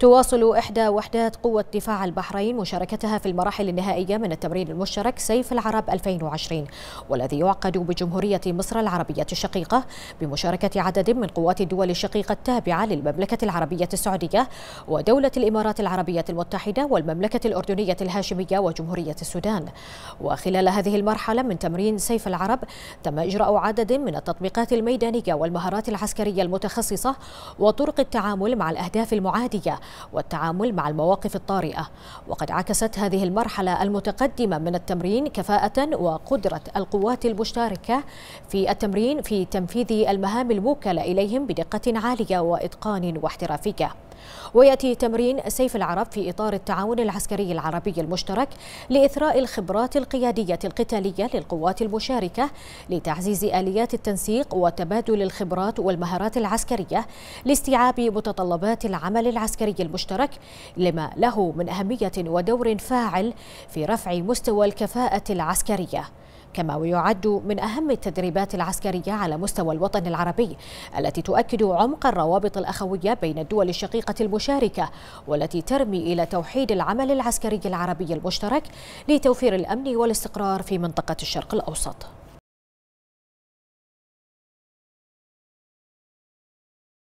تواصل إحدى وحدات قوة دفاع البحرين مشاركتها في المراحل النهائية من التمرين المشترك سيف العرب 2020 والذي يعقد بجمهورية مصر العربية الشقيقة بمشاركة عدد من قوات الدول الشقيقة التابعة للمملكة العربية السعودية ودولة الإمارات العربية المتحدة والمملكة الأردنية الهاشمية وجمهورية السودان وخلال هذه المرحلة من تمرين سيف العرب تم إجراء عدد من التطبيقات الميدانية والمهارات العسكرية المتخصصة وطرق التعامل مع الأهداف المعادية والتعامل مع المواقف الطارئة وقد عكست هذه المرحلة المتقدمة من التمرين كفاءة وقدرة القوات المشتركة في التمرين في تنفيذ المهام الموكلة إليهم بدقة عالية وإتقان واحترافية ويأتي تمرين سيف العرب في إطار التعاون العسكري العربي المشترك لإثراء الخبرات القيادية القتالية للقوات المشاركة لتعزيز آليات التنسيق وتبادل الخبرات والمهارات العسكرية لاستيعاب متطلبات العمل العسكري المشترك لما له من أهمية ودور فاعل في رفع مستوى الكفاءة العسكرية كما ويعد من أهم التدريبات العسكرية على مستوى الوطن العربي التي تؤكد عمق الروابط الأخوية بين الدول الشقيقة المشاركة والتي ترمي إلى توحيد العمل العسكري العربي المشترك لتوفير الأمن والاستقرار في منطقة الشرق الأوسط